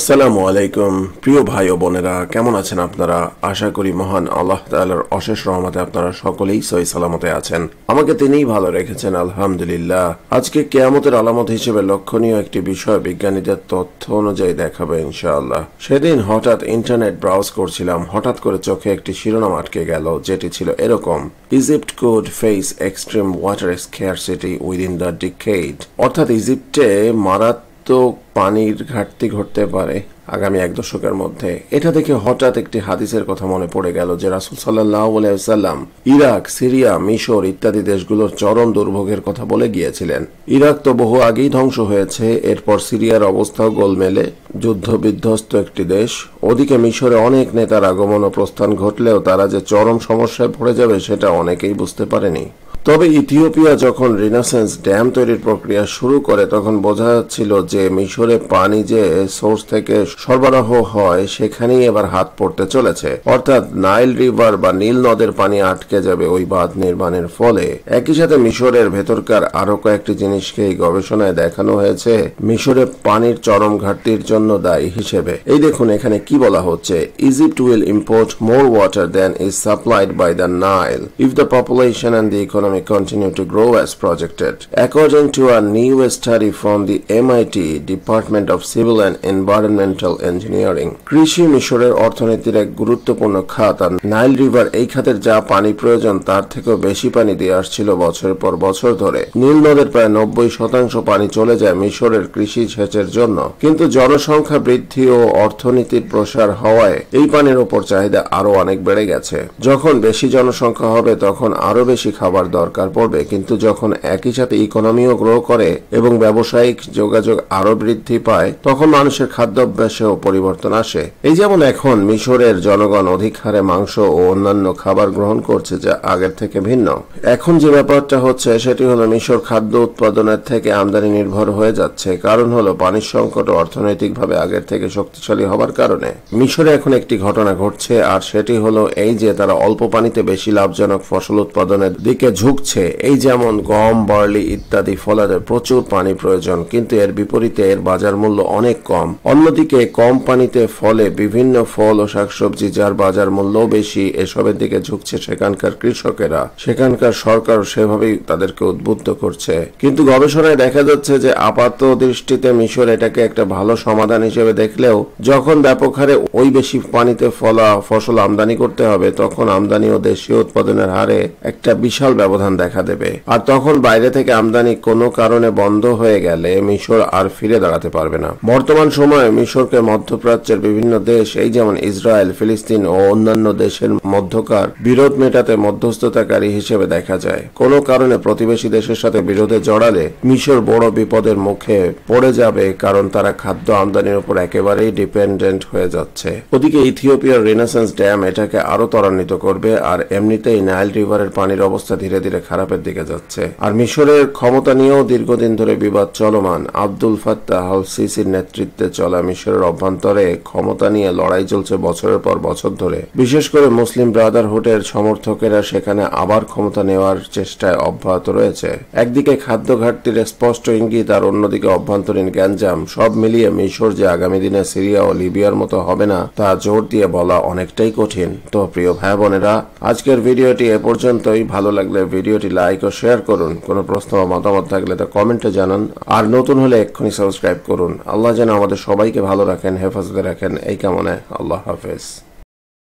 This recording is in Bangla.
আসসালামু আলাইকুম প্রিয় ভাই ও বোনেরা কেমন আছেন আপনারা আশা করি মহান আল্লাহ তাআলার অশেষ রহমতে আপনারা সকলেই সহি সালামতে আছেন আমাকে তিনিই ভালো রেখেছেন আলহামদুলিল্লাহ আজকে কেয়ামতের আলামত হিসেবে লক্ষণীয় একটি বিষয় বিজ্ঞানীদের তথ্য অনুযায়ী দেখাবে ইনশাআল্লাহ সেদিন হঠাৎ ইন্টারনেট ব্রাউজ করছিলাম হঠাৎ করে চোখে একটি শিরোনাম আটকে গেল যেটি ছিল এরকম Egypt could face extreme water scarcity within the decade অর্থাৎ ইজিপ্টে মারাত মারাত্মক পানির ঘাটতি ঘটতে পারে আগামী এক দশকের মধ্যে এটা দেখে হঠাৎ একটি হাদিসের কথা মনে পড়ে গেল যে রাসুল সাল্লাম ইরাক সিরিয়া মিশর ইত্যাদি দেশগুলোর চরম দুর্ভোগের কথা বলে গিয়েছিলেন ইরাক তো বহু আগেই ধ্বংস হয়েছে এরপর সিরিয়ার অবস্থাও গোলমেলে যুদ্ধ বিধ্বস্ত একটি দেশ ওদিকে মিশরে অনেক নেতার আগমন ও প্রস্থান ঘটলেও তারা যে চরম সমস্যায় পড়ে যাবে সেটা অনেকেই বুঝতে পারেনি তবে ইথিওপিয়া যখন রিনাসেন্স ড্যাম তৈরির প্রক্রিয়া শুরু করে তখন বোঝা যাচ্ছিল যে মিশরে পানি যে সোর্স থেকে সরবরাহ হয় সেখানেই এবার হাত পড়তে চলেছে অর্থাৎ নাইল রিভার বা নীল নদের পানি আটকে যাবে ওই বাঁধ নির্মাণের ফলে একই সাথে মিশরের ভেতরকার আরো কয়েকটি জিনিসকে এই গবেষণায় দেখানো হয়েছে মিশরে পানির চরম ঘাটতির জন্য দায়ী হিসেবে এই দেখুন এখানে কি বলা হচ্ছে Egypt will import more water than is supplied by the Nile if the population and the economy may continue to grow as projected. According to a new study from the MIT Department of Civil and Environmental Engineering, কৃষি মিশরের অর্থনীতির এক গুরুত্বপূর্ণ খাত আর নাইল রিভার এই খাতের যা পানি প্রয়োজন তার থেকেও বেশি পানি দিয়ে আসছিল বছরের পর বছর ধরে নীল নদের প্রায় নব্বই শতাংশ পানি চলে যায় মিশরের কৃষি সেচের জন্য কিন্তু জনসংখ্যা বৃদ্ধি ও অর্থনীতির প্রসার হওয়ায় এই পানির ওপর চাহিদা আরো অনেক বেড়ে গেছে যখন বেশি জনসংখ্যা হবে তখন আরো বেশি খাবার দরকার দরকার পড়বে কিন্তু যখন একই সাথে ইকোনমিও গ্রো করে এবং ব্যবসায়িক যোগাযোগ আরও বৃদ্ধি পায় তখন মানুষের খাদ্যাভ্যাসেও পরিবর্তন আসে এই যেমন এখন মিশরের জনগণ অধিক হারে মাংস ও অন্যান্য খাবার গ্রহণ করছে যা আগের থেকে ভিন্ন এখন যে ব্যাপারটা হচ্ছে সেটি হলো মিশর খাদ্য উৎপাদনের থেকে আমদানি নির্ভর হয়ে যাচ্ছে কারণ হলো পানির সংকট অর্থনৈতিকভাবে আগের থেকে শক্তিশালী হবার কারণে মিশরে এখন একটি ঘটনা ঘটছে আর সেটি হলো এই যে তারা অল্প পানিতে বেশি লাভজনক ফসল উৎপাদনের দিকে ঝুঁক ঢুকছে এই যেমন গম বার্লি ইত্যাদি ফলাদের প্রচুর পানি প্রয়োজন কিন্তু এর বিপরীতে এর বাজার মূল্য অনেক কম অন্যদিকে কম পানিতে ফলে বিভিন্ন ফল ও শাকসবজি যার বাজার মূল্য বেশি এসবের দিকে ঝুঁকছে সেখানকার কৃষকেরা সেখানকার সরকার সেভাবেই তাদেরকে উদ্বুদ্ধ করছে কিন্তু গবেষণায় দেখা যাচ্ছে যে আপাত দৃষ্টিতে মিশর এটাকে একটা ভালো সমাধান হিসেবে দেখলেও যখন ব্যাপক হারে ওই বেশি পানিতে ফলা ফসল আমদানি করতে হবে তখন আমদানি ও দেশীয় উৎপাদনের হারে একটা বিশাল ব্যবস্থা ব্যবধান দেখা দেবে আর তখন বাইরে থেকে আমদানি কোনো কারণে বন্ধ হয়ে গেলে মিশর আর ফিরে দাঁড়াতে পারবে না বর্তমান সময়ে মিশরকে মধ্যপ্রাচ্যের বিভিন্ন দেশ এই যেমন ইসরায়েল ফিলিস্তিন ও অন্যান্য দেশের মধ্যকার বিরোধ মেটাতে মধ্যস্থতাকারী হিসেবে দেখা যায় কোনো কারণে প্রতিবেশী দেশের সাথে বিরোধে জড়ালে মিশর বড় বিপদের মুখে পড়ে যাবে কারণ তারা খাদ্য আমদানির উপর একেবারেই ডিপেন্ডেন্ট হয়ে যাচ্ছে ওদিকে ইথিওপিয়ার রিনাসেন্স ড্যাম এটাকে আরো ত্বরান্বিত করবে আর এমনিতেই নাইল রিভারের পানির অবস্থা ধীরে ধীরে ধীরে খারাপের দিকে যাচ্ছে আর মিশরের ক্ষমতা নিয়েও দীর্ঘদিন ধরে বিবাদ চলমান আব্দুল ফাত্তাহ আল সিসির নেতৃত্বে চলা মিশরের অভ্যন্তরে ক্ষমতা নিয়ে লড়াই চলছে বছরের পর বছর ধরে বিশেষ করে মুসলিম ব্রাদারহুডের সমর্থকেরা সেখানে আবার ক্ষমতা নেওয়ার চেষ্টায় অব্যাহত রয়েছে একদিকে খাদ্য ঘাটতির স্পষ্ট ইঙ্গিত আর অন্যদিকে অভ্যন্তরীণ গ্যাঞ্জাম সব মিলিয়ে মিশর যে আগামী দিনে সিরিয়া ও লিবিয়ার মতো হবে না তা জোর দিয়ে বলা অনেকটাই কঠিন তো প্রিয় ভাই বোনেরা আজকের ভিডিওটি এ পর্যন্তই ভালো লাগলে ভিডিওটি লাইক ও শেয়ার করুন কোনো প্রশ্ন বা মতামত থাকলে তা কমেন্টে জানান আর নতুন হলে এক্ষুনি সাবস্ক্রাইব করুন আল্লাহ যেন আমাদের সবাইকে ভালো রাখেন হেফাজতে রাখেন এই কামনায় আল্লাহ হাফেজ